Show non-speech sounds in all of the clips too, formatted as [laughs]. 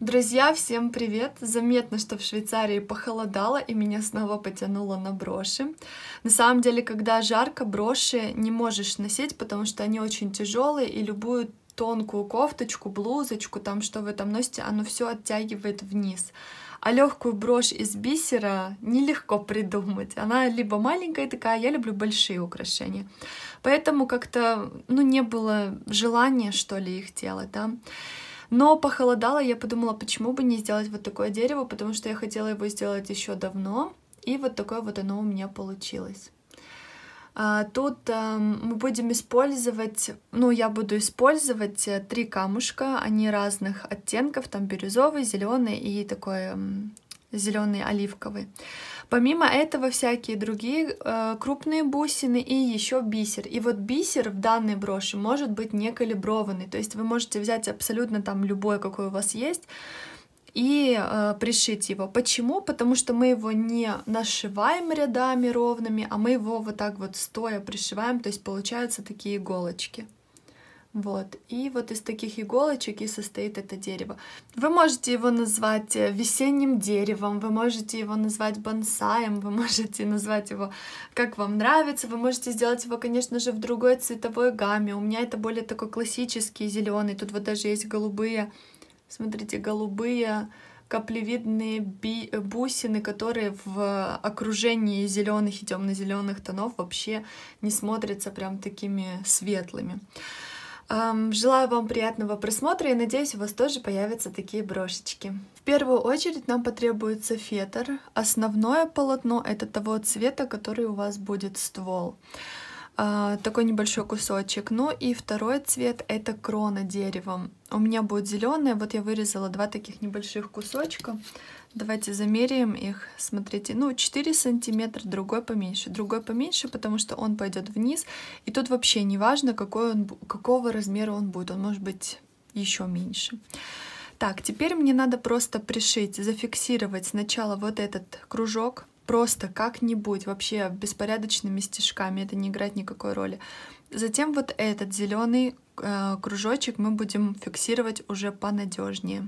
Друзья, всем привет! Заметно, что в Швейцарии похолодало и меня снова потянуло на броши. На самом деле, когда жарко, броши не можешь носить, потому что они очень тяжелые и любую тонкую кофточку, блузочку, там что вы там носите, оно все оттягивает вниз. А легкую брошь из бисера нелегко придумать. Она либо маленькая такая, я люблю большие украшения. Поэтому как-то, ну, не было желания, что ли, их делать, да. Но похолодало, я подумала, почему бы не сделать вот такое дерево, потому что я хотела его сделать еще давно, и вот такое вот оно у меня получилось. А, тут эм, мы будем использовать, ну, я буду использовать э, три камушка, они разных оттенков, там бирюзовый, зеленый и такой эм, зеленый оливковый. Помимо этого всякие другие э, крупные бусины и еще бисер. И вот бисер в данной броши может быть не калиброванный, то есть вы можете взять абсолютно там любой, какой у вас есть, и э, пришить его. Почему? Потому что мы его не нашиваем рядами ровными, а мы его вот так вот стоя пришиваем, то есть получаются такие иголочки. Вот. И вот из таких иголочек и состоит это дерево. Вы можете его назвать э, весенним деревом, вы можете его назвать бонсаем, вы [laughs] можете назвать его как вам нравится, вы можете сделать его, конечно же, в другой цветовой гамме. У меня это более такой классический зеленый. Тут вот даже есть голубые, смотрите, голубые каплевидные би э, бусины, которые в окружении зеленых и темно-зеленых тонов вообще не смотрятся прям такими светлыми. Желаю вам приятного просмотра и надеюсь, у вас тоже появятся такие брошечки. В первую очередь нам потребуется фетр. Основное полотно — это того цвета, который у вас будет ствол а, такой небольшой кусочек. Ну и второй цвет это крона деревом. У меня будет зеленая, вот я вырезала два таких небольших кусочка. Давайте замеряем их. Смотрите, ну 4 сантиметра, другой поменьше, другой поменьше, потому что он пойдет вниз. И тут вообще не важно, какого размера он будет. Он может быть еще меньше. Так, теперь мне надо просто пришить, зафиксировать сначала вот этот кружок, просто как-нибудь, вообще беспорядочными стежками, это не играет никакой роли. Затем вот этот зеленый э, кружочек мы будем фиксировать уже понадежнее.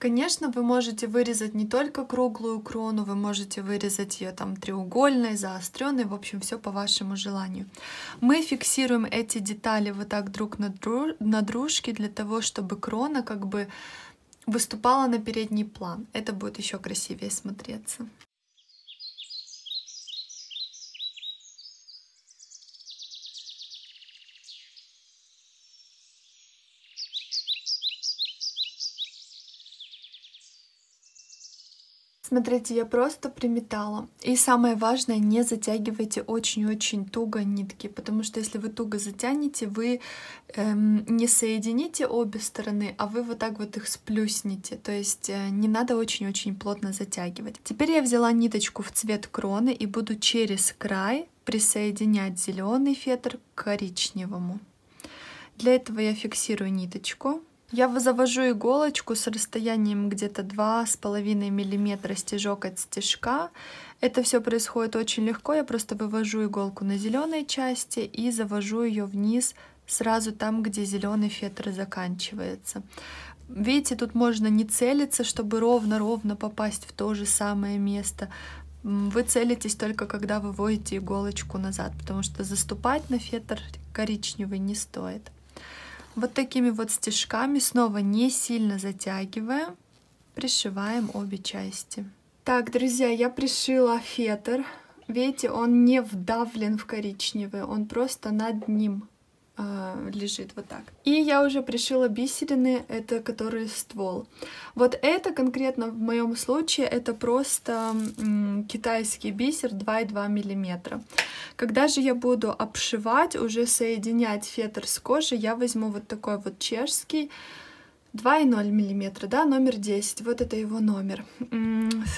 Конечно, вы можете вырезать не только круглую крону, вы можете вырезать ее там треугольной, заостренной, в общем, все по вашему желанию. Мы фиксируем эти детали вот так друг на, друж на дружке для того, чтобы крона как бы выступала на передний план. Это будет еще красивее смотреться. Смотрите, я просто приметала. И самое важное, не затягивайте очень-очень туго нитки, потому что если вы туго затянете, вы эм, не соедините обе стороны, а вы вот так вот их сплюсните. То есть э, не надо очень-очень плотно затягивать. Теперь я взяла ниточку в цвет кроны и буду через край присоединять зеленый фетр к коричневому. Для этого я фиксирую ниточку я завожу иголочку с расстоянием где-то 2,5 мм стежок от стежка. Это все происходит очень легко. Я просто вывожу иголку на зеленой части и завожу ее вниз сразу там, где зеленый фетр заканчивается. Видите, тут можно не целиться, чтобы ровно-ровно попасть в то же самое место. Вы целитесь только, когда выводите иголочку назад, потому что заступать на фетр коричневый не стоит. Вот такими вот стежками, снова не сильно затягивая, пришиваем обе части. Так, друзья, я пришила фетр. Видите, он не вдавлен в коричневый, он просто над ним а, лежит вот так. И я уже пришила бисерины, это который ствол. Вот это конкретно в моем случае, это просто китайский бисер 2,2 мм. Когда же я буду обшивать, уже соединять фетр с кожей, я возьму вот такой вот чешский, 2,0 мм, да, номер 10, вот это его номер.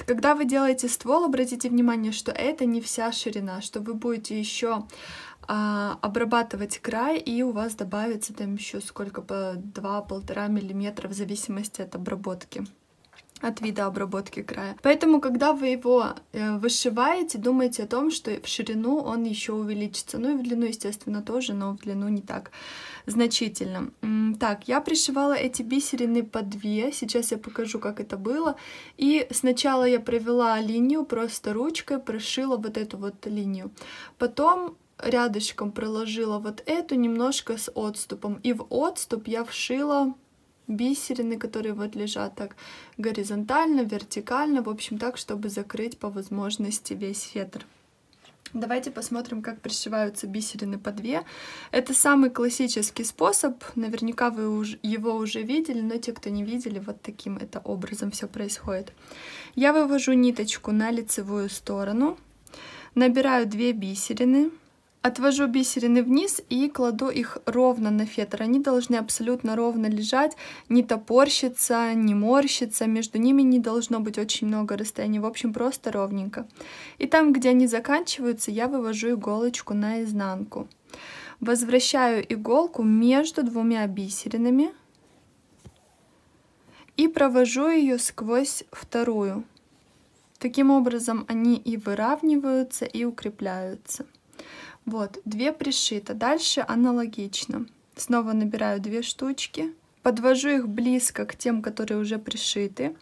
Когда вы делаете ствол, обратите внимание, что это не вся ширина, что вы будете еще а, обрабатывать край, и у вас добавится там еще сколько по 2-1,5 мм в зависимости от обработки от вида обработки края. Поэтому, когда вы его э, вышиваете, думайте о том, что в ширину он еще увеличится. Ну и в длину, естественно, тоже, но в длину не так значительно. Так, я пришивала эти бисерины по две. Сейчас я покажу, как это было. И сначала я провела линию просто ручкой, прошила вот эту вот линию. Потом рядышком проложила вот эту немножко с отступом. И в отступ я вшила бисерины, которые вот лежат так горизонтально, вертикально, в общем так, чтобы закрыть по возможности весь фетр. Давайте посмотрим, как пришиваются бисерины по две. Это самый классический способ, наверняка вы уж, его уже видели, но те, кто не видели, вот таким это образом все происходит. Я вывожу ниточку на лицевую сторону, набираю две бисерины, Отвожу бисерины вниз и кладу их ровно на фетр. Они должны абсолютно ровно лежать, не топорщиться, не морщиться. Между ними не должно быть очень много расстояния. В общем, просто ровненько. И там, где они заканчиваются, я вывожу иголочку наизнанку. Возвращаю иголку между двумя бисеринами и провожу ее сквозь вторую. Таким образом они и выравниваются, и укрепляются. Вот, 2 пришито. Дальше аналогично. Снова набираю 2 штучки. Подвожу их близко к тем, которые уже пришиты.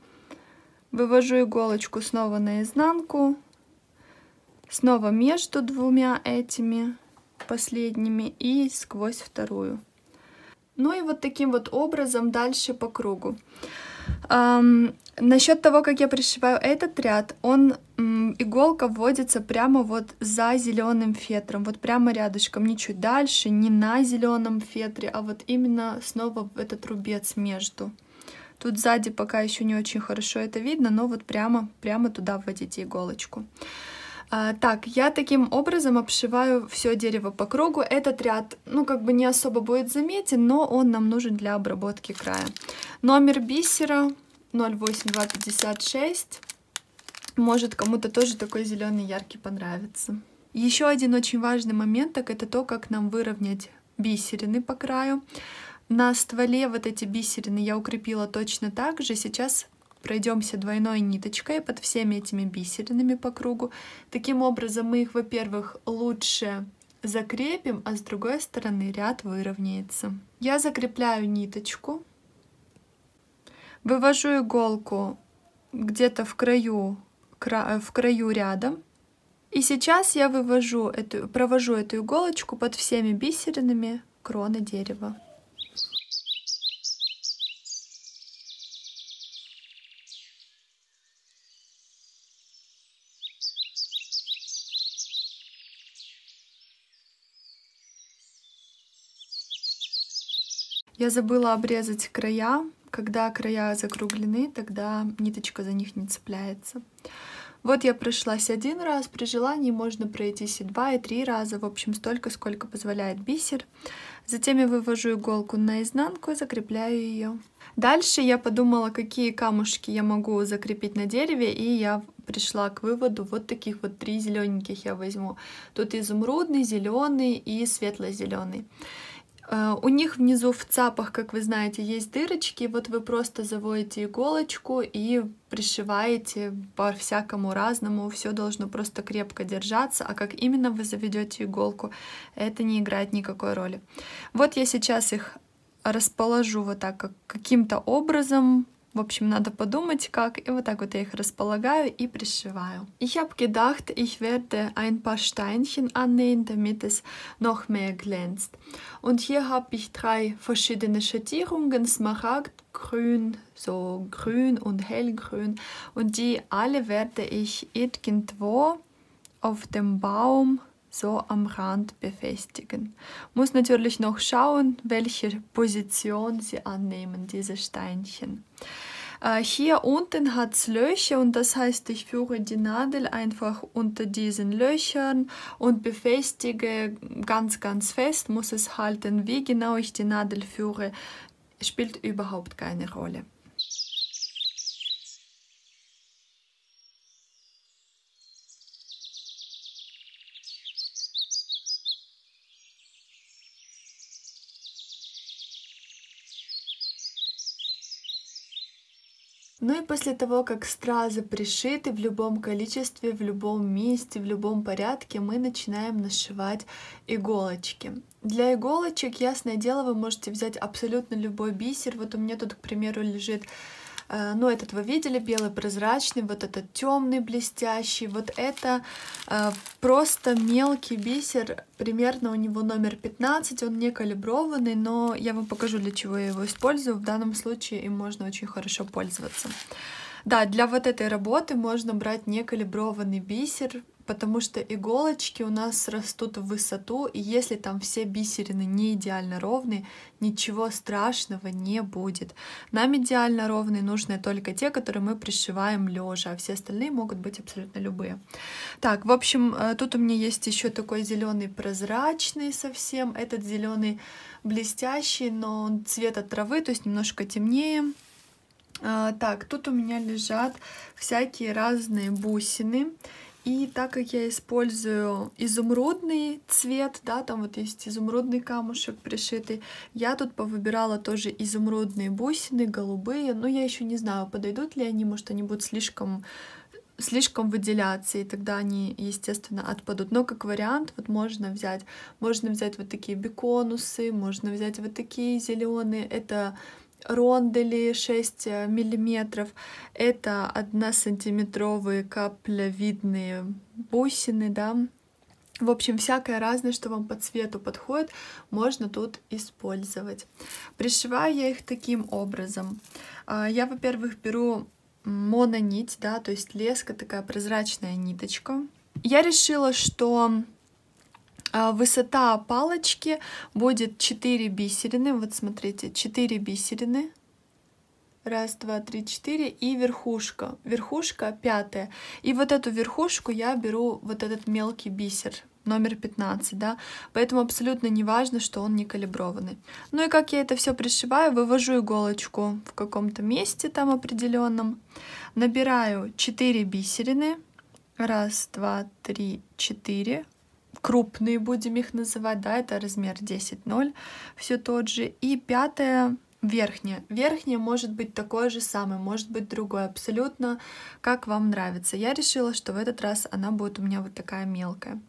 Вывожу иголочку снова на изнанку, Снова между двумя этими последними и сквозь вторую. Ну и вот таким вот образом дальше по кругу. Um, насчет того, как я пришиваю этот ряд, он um, иголка вводится прямо вот за зеленым фетром, вот прямо рядышком, не чуть дальше, не на зеленом фетре, а вот именно снова в этот рубец между. Тут сзади пока еще не очень хорошо это видно, но вот прямо, прямо туда вводите иголочку. А, так, я таким образом обшиваю все дерево по кругу. Этот ряд, ну, как бы не особо будет заметен, но он нам нужен для обработки края. Номер бисера 08256. Может, кому-то тоже такой зеленый яркий понравится. Еще один очень важный момент, так это то, как нам выровнять бисерины по краю. На стволе вот эти бисерины я укрепила точно так же. Сейчас пройдемся двойной ниточкой под всеми этими бисеринами по кругу. Таким образом мы их, во-первых, лучше закрепим, а с другой стороны ряд выровняется. Я закрепляю ниточку, вывожу иголку где-то в краю, кра, в краю ряда, И сейчас я вывожу эту, провожу эту иголочку под всеми бисеринами кроны дерева. Я забыла обрезать края. Когда края закруглены, тогда ниточка за них не цепляется. Вот я прошлась один раз, при желании можно пройтись и два, и три раза, в общем, столько, сколько позволяет бисер. Затем я вывожу иголку на изнанку и закрепляю ее. Дальше я подумала, какие камушки я могу закрепить на дереве, и я пришла к выводу, вот таких вот три зелененьких я возьму. Тут изумрудный, зеленый и светло-зеленый. Э, у них внизу в цапах, как вы знаете, есть дырочки. Вот вы просто заводите иголочку и пришиваете по всякому разному. Все должно просто крепко держаться. А как именно вы заведете иголку, это не играет никакой роли. Вот я сейчас их расположу вот так каким-то образом В общем, надо подумать как, и вот так вот я их располагаю и пришиваю. Ich habe gedacht, ich werde ein paar Steinchen annähen, damit es noch mehr glänzt. Und hier habe ich drei verschiedene Schattierungen, Smaragd, grün, so grün und hellgrün. Und die alle werde ich irgendwo auf dem Baum so am Rand befestigen. Muss natürlich noch schauen, welche Position sie annehmen, diese Steinchen. Äh, hier unten hat es Löcher und das heißt, ich führe die Nadel einfach unter diesen Löchern und befestige ganz, ganz fest, muss es halten. Wie genau ich die Nadel führe, spielt überhaupt keine Rolle. Ну и после того, как стразы пришиты в любом количестве, в любом месте, в любом порядке, мы начинаем нашивать иголочки. Для иголочек, ясное дело, вы можете взять абсолютно любой бисер. Вот у меня тут, к примеру, лежит Э, но ну, этот вы видели, белый прозрачный, вот этот темный блестящий. Вот это э, просто мелкий бисер, примерно у него номер 15, он не калиброванный, но я вам покажу, для чего я его использую. В данном случае им можно очень хорошо пользоваться. Да, для вот этой работы можно брать некалиброванный бисер, потому что иголочки у нас растут в высоту, и если там все бисерины не идеально ровные, ничего страшного не будет. Нам идеально ровные нужны только те, которые мы пришиваем лежа, а все остальные могут быть абсолютно любые. Так, в общем, э, тут у меня есть еще такой зеленый прозрачный совсем, этот зеленый блестящий, но он цвета травы, то есть немножко темнее. А, так, тут у меня лежат всякие разные бусины. И так как я использую изумрудный цвет, да, там вот есть изумрудный камушек пришитый, я тут повыбирала тоже изумрудные бусины, голубые, но ну, я еще не знаю, подойдут ли они, может они будут слишком слишком выделяться, и тогда они, естественно, отпадут. Но как вариант, вот можно взять, можно взять вот такие беконусы, можно взять вот такие зеленые. Это рондели 6 э, миллиметров. Это 1 сантиметровые каплевидные бусины, да. В общем, всякое разное, что вам по цвету подходит, можно тут использовать. Пришиваю я их таким образом. А, я, во-первых, беру мононить, да, то есть леска, такая прозрачная ниточка. Я решила, что а, высота палочки будет 4 бисерины. Вот смотрите, 4 бисерины. Раз, два, три, четыре. И верхушка. Верхушка пятая. И вот эту верхушку я беру, вот этот мелкий бисер номер 15, да, поэтому абсолютно не важно, что он не калиброванный. Ну и как я это все пришиваю, вывожу иголочку в каком-то месте там определенном, набираю 4 бисерины, раз, два, три, четыре крупные будем их называть, да, это размер 10-0, все тот же. И пятое верхняя. Верхняя может быть такое же самое, может быть другое абсолютно как вам нравится. Я решила, что в этот раз она будет у меня вот такая мелкая.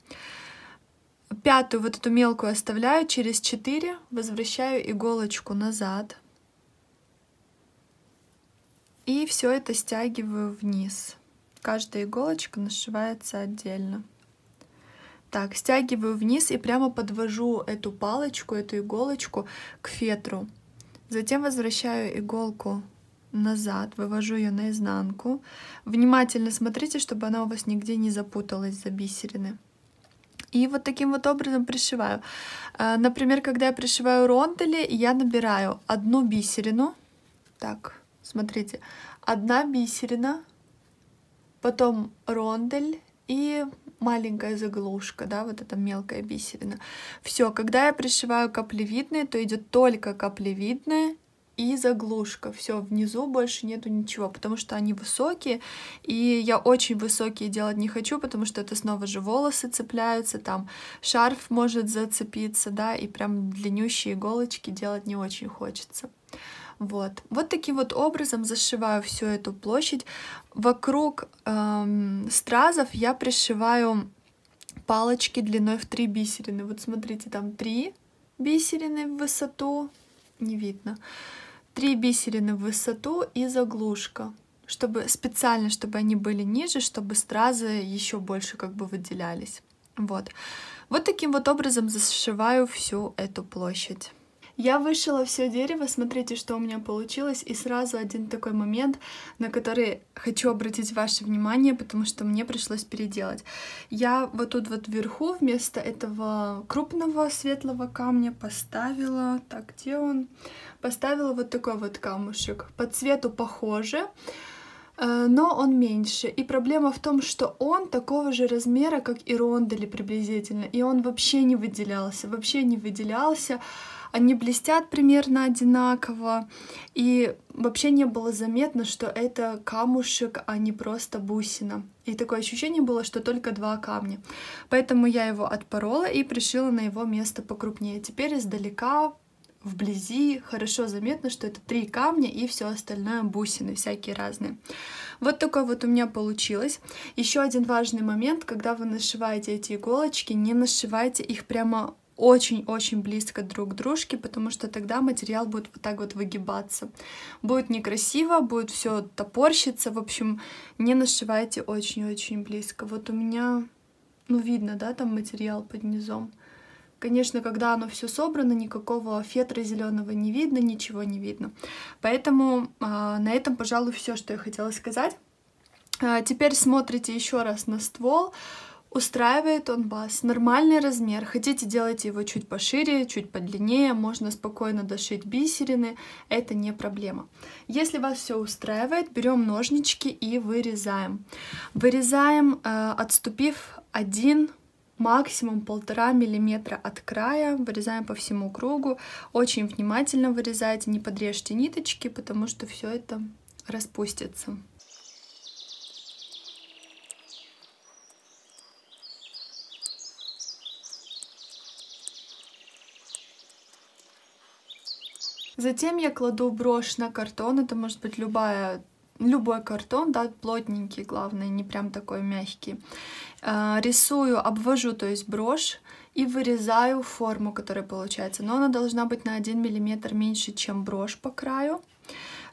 Пятую вот эту мелкую оставляю, через 4 возвращаю иголочку назад. И все это стягиваю вниз. Каждая иголочка нашивается отдельно. Так, стягиваю вниз и прямо подвожу эту палочку, эту иголочку к фетру. Затем возвращаю иголку назад, вывожу ее наизнанку. Внимательно смотрите, чтобы она у вас нигде не запуталась за бисерины. И вот таким вот образом пришиваю. А, например, когда я пришиваю рондели, я набираю одну бисерину. Так, смотрите. Одна бисерина, потом рондель и маленькая заглушка, да, вот эта мелкая бисерина. Все, когда я пришиваю каплевидные, то идет только каплевидные и заглушка. Все, внизу больше нету ничего, потому что они высокие, и я очень высокие делать не хочу, потому что это снова же волосы цепляются, там шарф может зацепиться, да, и прям длиннющие иголочки делать не очень хочется. Вот. вот таким вот образом зашиваю всю эту площадь. Вокруг эм, стразов я пришиваю палочки длиной в три бисерины. Вот смотрите, там три бисерины в высоту, не видно, три бисерины в высоту и заглушка, чтобы специально, чтобы они были ниже, чтобы стразы еще больше как бы выделялись. Вот. Вот таким вот образом зашиваю всю эту площадь. Я вышила все дерево, смотрите, что у меня получилось, и сразу один такой момент, на который хочу обратить ваше внимание, потому что мне пришлось переделать. Я вот тут вот вверху вместо этого крупного светлого камня поставила, так, где он? Поставила вот такой вот камушек, по цвету похоже, э, но он меньше. И проблема в том, что он такого же размера, как и рондели приблизительно, и он вообще не выделялся, вообще не выделялся, они блестят примерно одинаково, и вообще не было заметно, что это камушек, а не просто бусина. И такое ощущение было, что только два камня. Поэтому я его отпорола и пришила на его место покрупнее. Теперь издалека вблизи хорошо заметно, что это три камня и все остальное бусины всякие разные. Вот такое вот у меня получилось. Еще один важный момент, когда вы нашиваете эти иголочки, не нашивайте их прямо очень-очень близко друг к дружке, потому что тогда материал будет вот так вот выгибаться. Будет некрасиво, будет все топорщиться, в общем, не нашивайте очень-очень близко. Вот у меня, ну, видно, да, там материал под низом. Конечно, когда оно все собрано, никакого фетра зеленого не видно, ничего не видно. Поэтому э, на этом, пожалуй, все, что я хотела сказать. Э, теперь смотрите еще раз на ствол. Устраивает он вас. Нормальный размер. Хотите, делать его чуть пошире, чуть подлиннее. Можно спокойно дошить бисерины. Это не проблема. Если вас все устраивает, берем ножнички и вырезаем. Вырезаем, э, отступив один максимум полтора миллиметра от края, вырезаем по всему кругу, очень внимательно вырезайте, не подрежьте ниточки, потому что все это распустится. Затем я кладу брошь на картон, это может быть любая любой картон, да, плотненький, главное, не прям такой мягкий. А, рисую, обвожу, то есть брошь, и вырезаю форму, которая получается. Но она должна быть на 1 мм меньше, чем брошь по краю.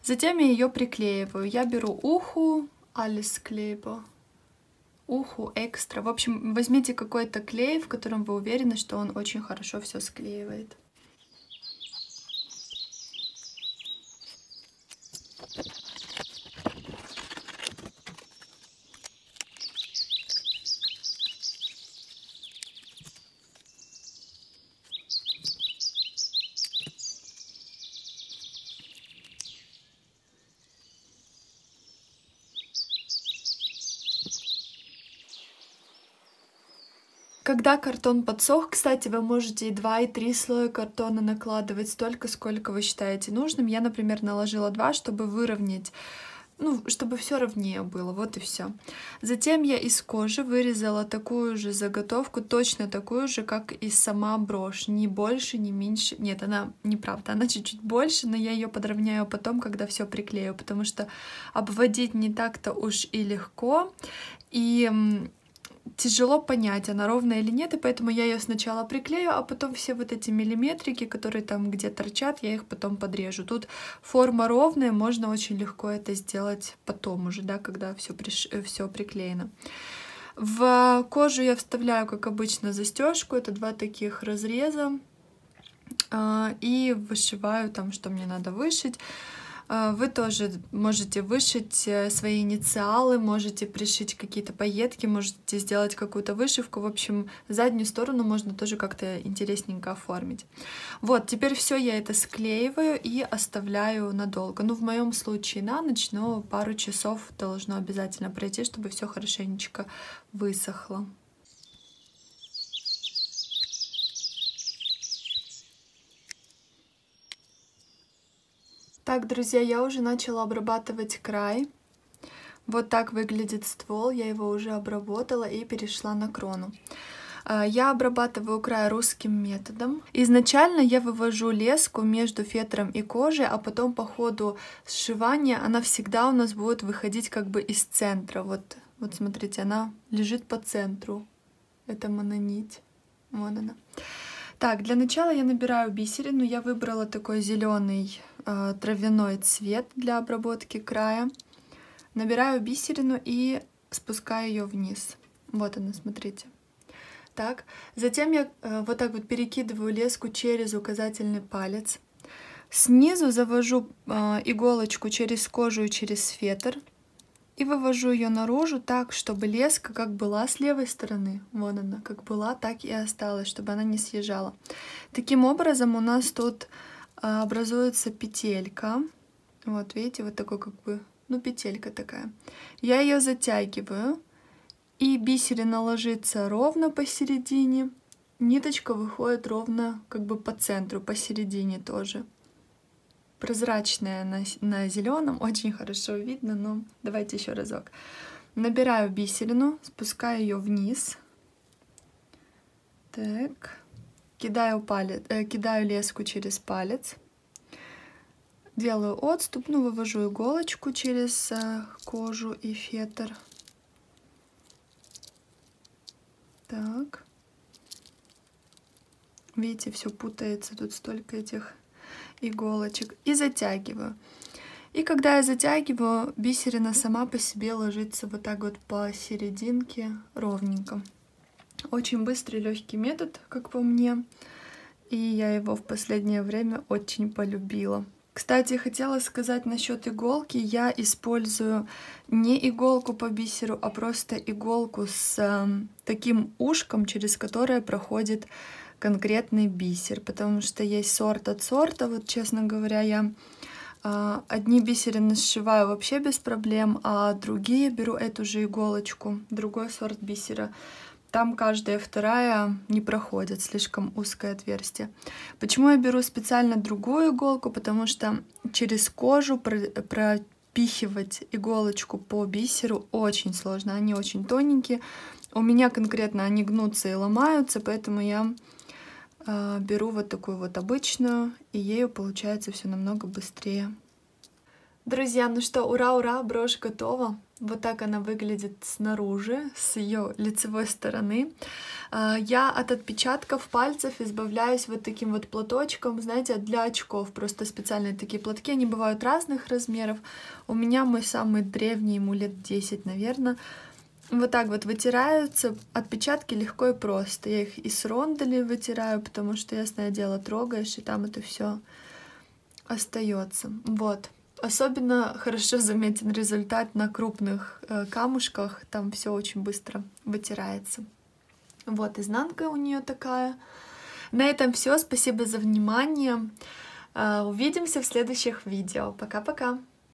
Затем я ее приклеиваю. Я беру уху, алис клейбо, уху экстра. В общем, возьмите какой-то клей, в котором вы уверены, что он очень хорошо все склеивает. Когда картон подсох, кстати, вы можете 2 и 3 слоя картона накладывать столько, сколько вы считаете нужным. Я, например, наложила 2, чтобы выровнять ну, чтобы все ровнее было, вот и все. Затем я из кожи вырезала такую же заготовку, точно такую же, как и сама брошь, ни больше, ни меньше. Нет, она неправда, она чуть-чуть больше, но я ее подровняю потом, когда все приклею, потому что обводить не так-то уж и легко. И тяжело понять, она ровная или нет, и поэтому я ее сначала приклею, а потом все вот эти миллиметрики, которые там где торчат, я их потом подрежу. Тут форма ровная, можно очень легко это сделать потом уже, да, когда все, приш... Э, все приклеено. В кожу я вставляю, как обычно, застежку, это два таких разреза, а, и вышиваю там, что мне надо вышить. А, вы тоже можете вышить э, свои инициалы, можете пришить какие-то пайетки, можете сделать какую-то вышивку. В общем, заднюю сторону можно тоже как-то интересненько оформить. Вот, теперь все я это склеиваю и оставляю надолго. Ну, в моем случае на ночь, но пару часов должно обязательно пройти, чтобы все хорошенечко высохло. Так, друзья, я уже начала обрабатывать край. Вот так выглядит ствол, я его уже обработала и перешла на крону. А, я обрабатываю край русским методом. Изначально я вывожу леску между фетром и кожей, а потом по ходу сшивания она всегда у нас будет выходить как бы из центра. Вот, вот смотрите, она лежит по центру. Это мононить. Вот она. Так, для начала я набираю бисерину. Я выбрала такой зеленый э, травяной цвет для обработки края. Набираю бисерину и спускаю ее вниз. Вот она, смотрите. Так, затем я э, вот так вот перекидываю леску через указательный палец. Снизу завожу э, иголочку через кожу и через фетр. И вывожу ее наружу так, чтобы леска как была с левой стороны, вот она, как была, так и осталась, чтобы она не съезжала. Таким образом у нас тут а, образуется петелька, вот видите, вот такой как бы, ну петелька такая. Я ее затягиваю, и бисерина ложится ровно посередине, ниточка выходит ровно как бы по центру, посередине тоже прозрачная на, на зеленом, очень хорошо видно, но давайте еще разок. Набираю бисерину, спускаю ее вниз. Так, кидаю, палец, э, кидаю леску через палец. Делаю отступ, ну, вывожу иголочку через э, кожу и фетр. Так. Видите, все путается, тут столько этих иголочек и затягиваю. И когда я затягиваю, бисерина сама по себе ложится вот так вот по серединке ровненько. Очень быстрый, легкий метод, как по мне. И я его в последнее время очень полюбила. Кстати, хотела сказать насчет иголки. Я использую не иголку по бисеру, а просто иголку с э, таким ушком, через которое проходит конкретный бисер, потому что есть сорт от сорта. Вот, честно говоря, я а, одни бисерины сшиваю вообще без проблем, а другие беру эту же иголочку, другой сорт бисера. Там каждая вторая не проходит, слишком узкое отверстие. Почему я беру специально другую иголку? Потому что через кожу про пропихивать иголочку по бисеру очень сложно. Они очень тоненькие. У меня конкретно они гнутся и ломаются, поэтому я а, беру вот такую вот обычную, и ею получается все намного быстрее. Друзья, ну что, ура-ура, брошь готова. Вот так она выглядит снаружи, с ее лицевой стороны. А, я от отпечатков пальцев избавляюсь вот таким вот платочком, знаете, для очков. Просто специальные такие платки, они бывают разных размеров. У меня мой самый древний ему лет 10, наверное. Вот так вот вытираются отпечатки легко и просто. Я их и с рондали вытираю, потому что, ясное дело, трогаешь, и там это все остается. Вот. Особенно [laughs] хорошо заметен результат на крупных э, камушках, там все очень быстро вытирается. Вот изнанка у нее такая. На этом все. Спасибо за внимание. Э, увидимся в следующих видео. Пока-пока.